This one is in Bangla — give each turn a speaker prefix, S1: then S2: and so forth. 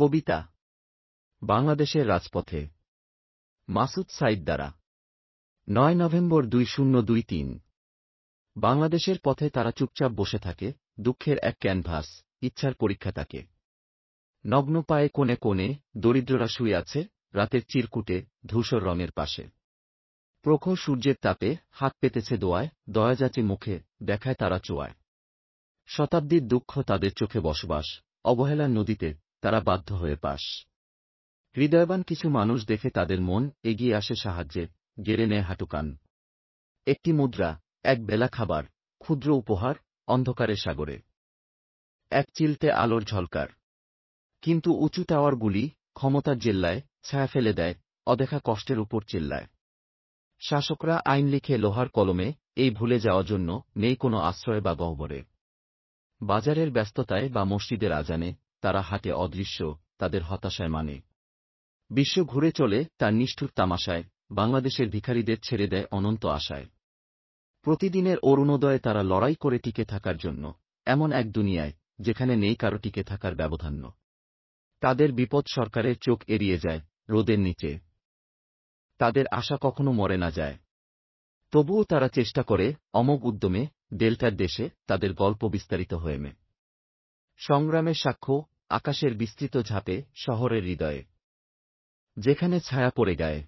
S1: কবিতা বাংলাদেশের রাজপথে মাসুদ সাইদ দ্বারা নয় নভেম্বর দুই শূন্য দুই তিন বাংলাদেশের পথে তারা চুপচাপ বসে থাকে দুঃখের এক ক্যানভাস ইচ্ছার পরীক্ষা তাকে নগ্ন পায়ে কোণে কোণে দরিদ্ররা শুয়ে আছে রাতের চিরকুটে ধূসর রঙের পাশে প্রখর সূর্যের তাপে হাত পেতেছে দোয়ায় দয়াজাতি মুখে দেখায় তারা চোয়ায় শতাব্দীর দুঃখ তাদের চোখে বসবাস অবহেলার নদীতে তারা বাধ্য হয়ে পাস হৃদয়বান কিছু মানুষ দেখে তাদের মন এগিয়ে আসে সাহায্যে গেড়ে নেয় হাঁটুকান একটি মুদ্রা এক বেলা খাবার ক্ষুদ্র উপহার অন্ধকারে সাগরে এক চিলতে আলোর ঝলকার কিন্তু উঁচু টাওয়ারগুলি ক্ষমতার জেল্লায় ছায়া ফেলে দেয় অদেখা কষ্টের উপর চিল্লায় শাসকরা আইন লিখে লোহার কলমে এই ভুলে যাওয়ার জন্য নেই কোনো আশ্রয় বা গহ্বরে বাজারের ব্যস্ততায় বা মসজিদের আজানে তারা হাটে অদৃশ্য তাদের হতাশায় মানে বিশ্ব ঘুরে চলে তার নিষ্ঠুর তামাশায় বাংলাদেশের ভিখারীদের ছেড়ে দেয় অনন্ত আশায় প্রতিদিনের অরুণোদয়ে তারা লড়াই করে টিকে থাকার জন্য এমন এক দুনিয়ায় যেখানে নেই কারো টিকে থাকার ব্যবধান তাদের বিপদ সরকারের চোখ এড়িয়ে যায় রোদের নিচে তাদের আশা কখনো মরে না যায় তবুও তারা চেষ্টা করে অমোঘ উদ্যমে ডেল্টার দেশে তাদের গল্প বিস্তারিত হয়ে মে সংগ্রামের সাক্ষ্য আকাশের বিস্তৃত ঝাঁপে শহরের হৃদয়ে যেখানে ছায়া পড়ে গায়ে